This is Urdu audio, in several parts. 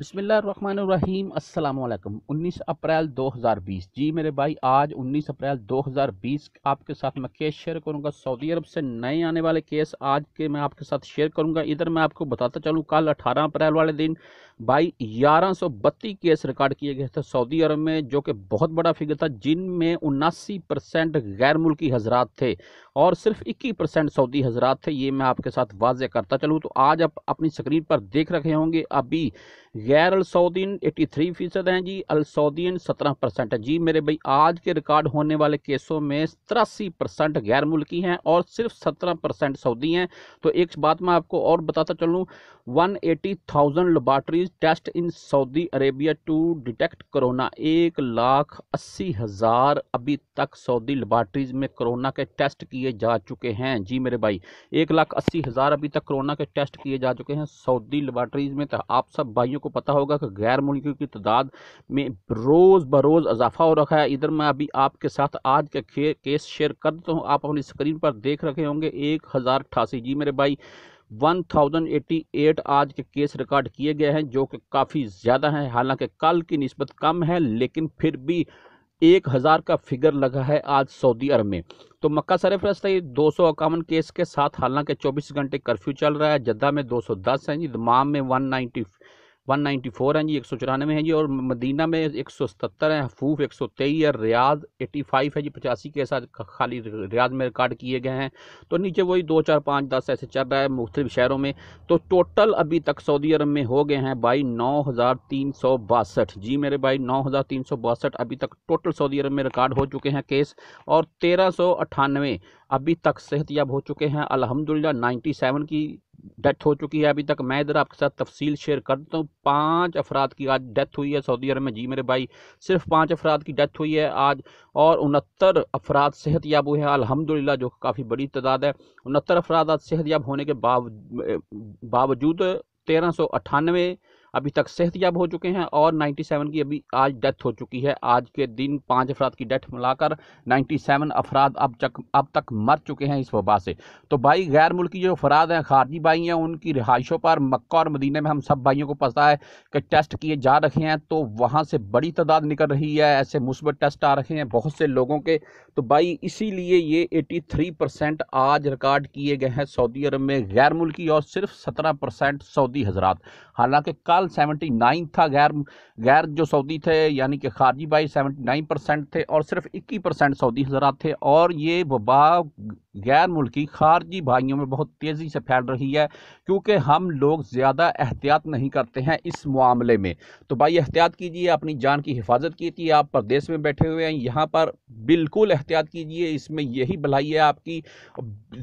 بسم اللہ الرحمن الرحیم السلام علیکم انیس اپریل دو ہزار بیس جی میرے بھائی آج انیس اپریل دو ہزار بیس آپ کے ساتھ میں کیس شیئر کروں گا سعودی عرب سے نئے آنے والے کیس آج کے میں آپ کے ساتھ شیئر کروں گا ادھر میں آپ کو بتاتا چلوں کل اٹھارہ اپریل والے دن بھائی گیارہ سو بتی کیس ریکارڈ کیے گئے تھے سعودی عرب میں جو کہ بہت بڑا فگر تھا جن میں اناسی پرسینٹ غیر ملکی حضرات تھے اور صرف اکی پرسنٹ سعودی حضرات تھے یہ میں آپ کے ساتھ واضح کرتا چلوں تو آج آپ اپنی سکرین پر دیکھ رکھے ہوں گے ابھی غیر السعودین 83 فیصد ہیں جی السعودین پرسنٹ پرسینٹ جی میرے بھائی آج کے ریکارڈ ہونے والے کیسوں میں 83 پرسنٹ غیر ملکی ہیں اور صرف 17 پرسنٹ سعودی ہیں تو ایک بات میں آپ کو اور بتاتا چلوں 180,000 eighty test in Saudi Arabia to detect corona ایک لاکھ اسی ہزار ابھی تک سعودی لیبارٹریز میں کرونا کے ٹیسٹ کیے جا چکے ہیں جی میرے بھائی ایک لاکھ اسی ہزار ابھی تک کرونا کے ٹیسٹ کیے جا چکے ہیں سعودی لیبارٹریز میں تو آپ سب بھائیوں کو پتا ہوگا کہ غیر ملکیوں کی تعداد میں روز بروز اضافہ ہو رکھا ہے ادھر میں ابھی آپ کے ساتھ آج کا کیس شیئر کر دیتا ہوں آپ اپنی سکرین پر دیکھ رکھے ہوں گے ایک ہزار اٹھاسی جی میرے بھائی ون تھاؤزن ایٹی ایٹ آج کے کیس ریکارڈ کیے گئے ہیں جو کہ کافی زیادہ ہیں حالانکہ کل کی نسبت کم ہے لیکن پھر بھی ایک ہزار کا فگر لگا ہے آج سعودی عرب میں تو مکہ سر فرست ہے دو سو اکاون کیس کے ساتھ حالانکہ چوبیس گھنٹے کرفیو چل رہا ہے جدہ میں دو سو دس ہیں جی دمام میں one ninety one ninety four ہیں جی ایک سو چورانوے ہیں جی اور مدینہ میں ایک سو ستتر ہیں حفوف ایک سو تیئی ہے ریاض ایٹی فائیو ہے جی پچاسی کے ساتھ خالی ریاض میں ریکارڈ کیے گئے ہیں تو نیچے وہی دو چار پانچ دس ایسے چل رہا ہے مختلف شہروں میں تو ٹوٹل ابھی تک سعودی عرب میں ہو گئے ہیں بھائی نو ہزار تین سو باسٹھ جی میرے بھائی نو ہزار تین سو باسٹھ ابھی تک ٹوٹل سعودی عرب میں ریکارڈ ہو چکے ہیں کیس اور تیرہ سو اٹھانوے ابھی تک صحت یاب ہو چکے ہیں الحمدللہ نائنٹی سیون کی ڈیتھ ہو چکی ہے ابھی تک میں ادھر آپ کے ساتھ تفصیل شیئر کر دیتا ہوں پانچ افراد کی آج ڈیتھ ہوئی ہے سعودی عرب میں جی میرے بھائی صرف پانچ افراد کی ڈیتھ ہوئی ہے آج اور انہتر افراد صحت یاب ہوئے ہیں الحمدللہ جو کافی بڑی تعداد ہے انہتر افراد آج صحت یاب ہونے کے باوجود تیرہ سو اٹھانوے ابھی تک صحت یاب ہو چکے ہیں اور نائنٹی سیون کی ابھی آج ڈیتھ ہو چکی ہے آج کے دن پانچ افراد کی ڈیتھ ملا کر نائنٹی سیون افراد اب تک اب تک مر چکے ہیں اس وبا سے تو بھائی غیر ملکی جو افراد ہیں خارجی بھائی ہیں ان کی رہائشوں پر مکہ اور مدینہ میں ہم سب بھائیوں کو پتہ ہے کہ ٹیسٹ کیے جا رکھے ہیں تو وہاں سے بڑی تعداد نکل رہی ہے ایسے مثبت ٹیسٹ آ رہے ہیں بہت سے لوگوں کے تو بھائی اسی لیے یہ ایٹی تھری پرسینٹ آج ریکارڈ کیے گئے ہیں سعودی عرب میں غیر ملکی اور صرف سترہ پرسینٹ سعودی حضرات حالانکہ کل سیونٹی نائن تھا غیر غیر جو سعودی تھے یعنی کہ خارجی بھائی پرسینٹ تھے اور صرف اکی پرسینٹ سعودی حضرات تھے اور یہ وبا غیر ملکی خارجی بھائیوں میں بہت تیزی سے پھیل رہی ہے کیونکہ ہم لوگ زیادہ احتیاط نہیں کرتے ہیں اس معاملے میں تو بھائی احتیاط کیجئے اپنی جان کی حفاظت کی تھی آپ پردیس میں بیٹھے ہوئے ہیں یہاں پر بالکل احتیاط کیجئے اس میں یہی بھلائی ہے آپ کی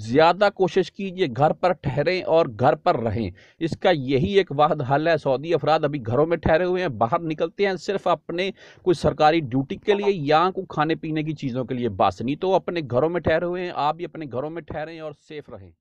زیادہ کوشش کیجئے گھر پر ٹھہریں اور گھر پر رہیں اس کا یہی ایک واحد حل ہے سعودی افراد ابھی گھروں میں ٹھہرے ہوئے ہیں باہر نکلتے ہیں صرف اپنے کوئی سرکاری ڈیوٹی کے لیے یا کوئی کھانے پینے کی چیزوں کے لیے باسنی تو اپنے گھروں میں ٹھہرے ہوئے ہیں آپ بھی اپنے گھروں میں ٹھہرے اور سیف رہیں